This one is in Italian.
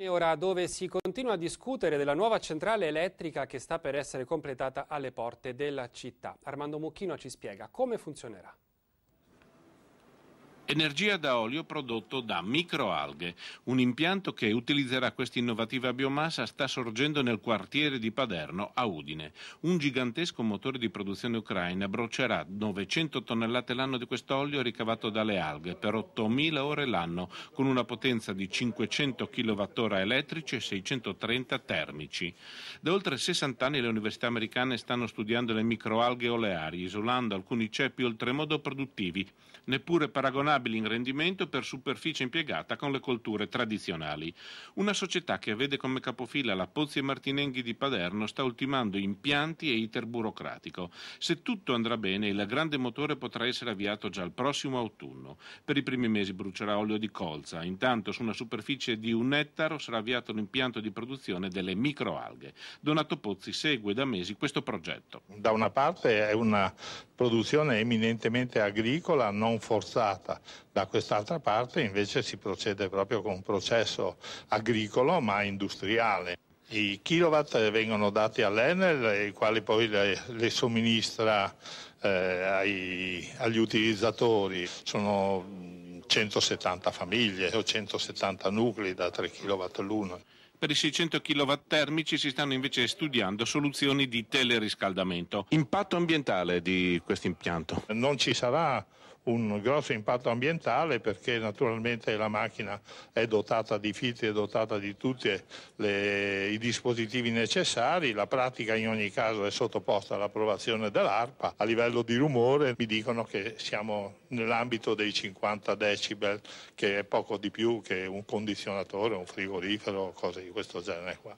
E Ora dove si continua a discutere della nuova centrale elettrica che sta per essere completata alle porte della città. Armando Mucchino ci spiega come funzionerà. Energia da olio prodotto da microalghe. Un impianto che utilizzerà questa innovativa biomassa sta sorgendo nel quartiere di Paderno, a Udine. Un gigantesco motore di produzione ucraina brocerà 900 tonnellate l'anno di quest'olio ricavato dalle alghe per 8.000 ore l'anno, con una potenza di 500 kWh elettrici e 630 termici. Da oltre 60 anni le università americane stanno studiando le microalghe oleari, isolando alcuni ceppi oltremodo produttivi, neppure paragonare stabili in rendimento per superficie impiegata con le colture tradizionali. Una società che vede come capofila la Pozzi e Martinenghi di Paderno sta ultimando impianti e iter burocratico. Se tutto andrà bene, il grande motore potrà essere avviato già il prossimo autunno. Per i primi mesi brucerà olio di colza. Intanto su una superficie di un ettaro sarà avviato l'impianto di produzione delle microalghe. Donato Pozzi segue da mesi questo progetto. Da una parte è una produzione eminentemente agricola non forzata. Da quest'altra parte invece si procede proprio con un processo agricolo ma industriale. I kilowatt eh, vengono dati all'Enel, eh, i quali poi le, le somministra eh, ai, agli utilizzatori. Sono 170 famiglie o 170 nuclei da 3 kW l'uno. Per i 600 kW termici si stanno invece studiando soluzioni di teleriscaldamento. Impatto ambientale di questo impianto? Non ci sarà un grosso impatto ambientale perché naturalmente la macchina è dotata di filtri, è dotata di tutti eh, i dispositivi necessari, la pratica in ogni caso è sottoposta all'approvazione dell'ARPA. A livello di rumore mi dicono che siamo nell'ambito dei 50 decibel che è poco di più che un condizionatore, un frigorifero, cose di questo genere qua.